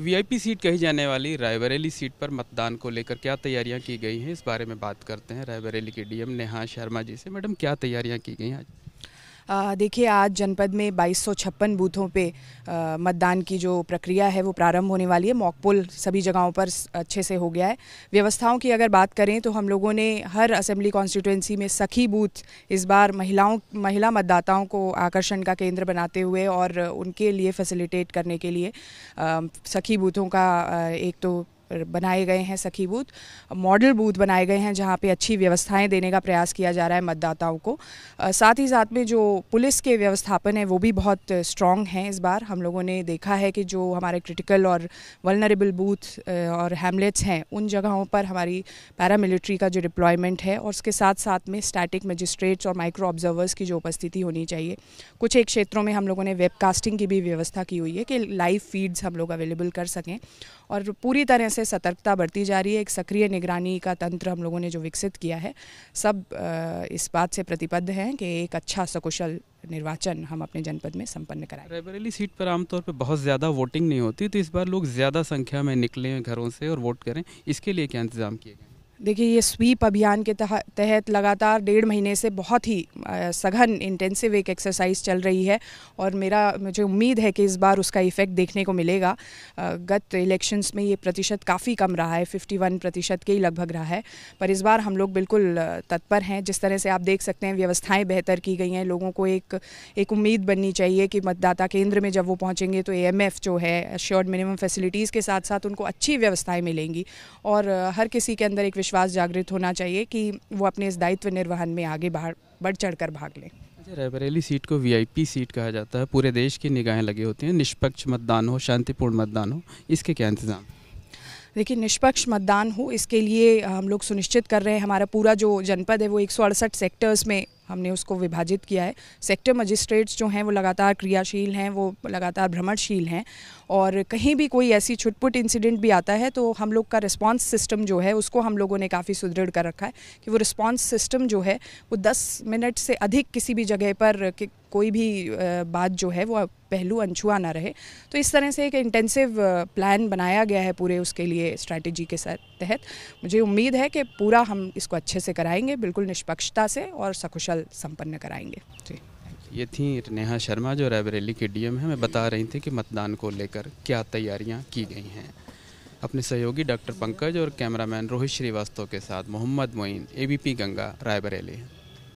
VIP seat कही जाने वाली रायबरेली सीट पर मतदान को लेकर क्या तैयारियां की गई हैं इस बारे में बात करते हैं रायबरेली के डीएम नेहा शर्मा जी से मैडम क्या तैयारियां की गई हैं आज देखिए आज जनपद में बाईस बूथों पे मतदान की जो प्रक्रिया है वो प्रारंभ होने वाली है मॉकपोल सभी जगहों पर अच्छे से हो गया है व्यवस्थाओं की अगर बात करें तो हम लोगों ने हर असेंबली कॉन्स्टिट्यूंसी में सखी बूथ इस बार महिलाओं महिला मतदाताओं को आकर्षण का केंद्र बनाते हुए और उनके लिए फैसिलिटेट करने के लिए सखी बूथों का एक तो बनाए गए हैं सखी बूथ मॉडल बूथ बनाए गए हैं जहां पे अच्छी व्यवस्थाएं देने का प्रयास किया जा रहा है मतदाताओं को साथ ही साथ में जो पुलिस के व्यवस्थापन है वो भी बहुत स्ट्रॉन्ग हैं इस बार हम लोगों ने देखा है कि जो हमारे क्रिटिकल और वलनरेबल बूथ और हैमलेट्स हैं उन जगहों पर हमारी पैरामिलिट्री का जो डिप्लॉयमेंट है और उसके साथ साथ में स्टैटिक मजिस्ट्रेट्स और माइक्रो ऑब्जर्वर्स की जो उपस्थिति होनी चाहिए कुछ एक क्षेत्रों में हम लोगों ने वेबकास्टिंग की भी व्यवस्था की हुई है कि लाइव फीड्स हम लोग अवेलेबल कर सकें और पूरी तरह से सतर्कता बढ़ती जा रही है एक सक्रिय निगरानी का तंत्र हम लोगों ने जो विकसित किया है सब इस बात से प्रतिबद्ध हैं कि एक अच्छा सकुशल निर्वाचन हम अपने जनपद में संपन्न कराएं रायबरेली सीट पर आमतौर पर बहुत ज़्यादा वोटिंग नहीं होती तो इस बार लोग ज़्यादा संख्या में निकले घरों से और वोट करें इसके लिए क्या इंतजाम किए गए देखिए ये स्वीप अभियान के तहत लगातार डेढ़ महीने से बहुत ही सघन इंटेंसिव एक एक्सरसाइज चल रही है और मेरा मुझे उम्मीद है कि इस बार उसका इफ़ेक्ट देखने को मिलेगा गत इलेक्शंस में ये प्रतिशत काफ़ी कम रहा है 51 प्रतिशत के ही लगभग रहा है पर इस बार हम लोग बिल्कुल तत्पर हैं जिस तरह से आप देख सकते हैं व्यवस्थाएँ बेहतर की गई हैं लोगों को एक एक उम्मीद बननी चाहिए कि मतदाता केंद्र में जब वो पहुँचेंगे तो ए जो है श्योर्ड मिनिमम फैसिलिटीज़ के साथ साथ उनको अच्छी व्यवस्थाएँ मिलेंगी और हर किसी के अंदर एक विश्वास जागृत होना चाहिए कि वो अपने इस दायित्व निर्वहन में आगे बढ़ चढ़ कर भाग लें अच्छा, रायबरेली सीट को वीआईपी सीट कहा जाता है पूरे देश की निगाहें लगी होती हैं निष्पक्ष मतदान हो शांतिपूर्ण मतदान हो इसके क्या इंतजाम देखिए निष्पक्ष मतदान हो इसके लिए हम लोग सुनिश्चित कर रहे हैं हमारा पूरा जो जनपद है वो एक सेक्टर्स में हमने उसको विभाजित किया है सेक्टर मजिस्ट्रेट्स जो हैं वो लगातार क्रियाशील हैं वो लगातार भ्रमणशील हैं और कहीं भी कोई ऐसी छुटपुट इंसिडेंट भी आता है तो हम लोग का रिस्पांस सिस्टम जो है उसको हम लोगों ने काफ़ी सुदृढ़ कर रखा है कि वो रिस्पांस सिस्टम जो है वो 10 मिनट से अधिक किसी भी जगह पर कोई भी बात जो है वो पहलू अनछुआ ना रहे तो इस तरह से एक इंटेंसिव प्लान बनाया गया है पूरे उसके लिए स्ट्रैटेजी के तहत मुझे उम्मीद है कि पूरा हम इसको अच्छे से कराएंगे बिल्कुल निष्पक्षता से और सकुशल संपन्न कराएंगे जी ये थी नेहा शर्मा जो रायबरेली के डीएम है मैं बता रही थी कि मतदान को लेकर क्या तैयारियां की गई हैं अपने सहयोगी डॉक्टर पंकज और कैमरामैन रोहित श्रीवास्तव के साथ मोहम्मद मोइन एबीपी गंगा रायबरेली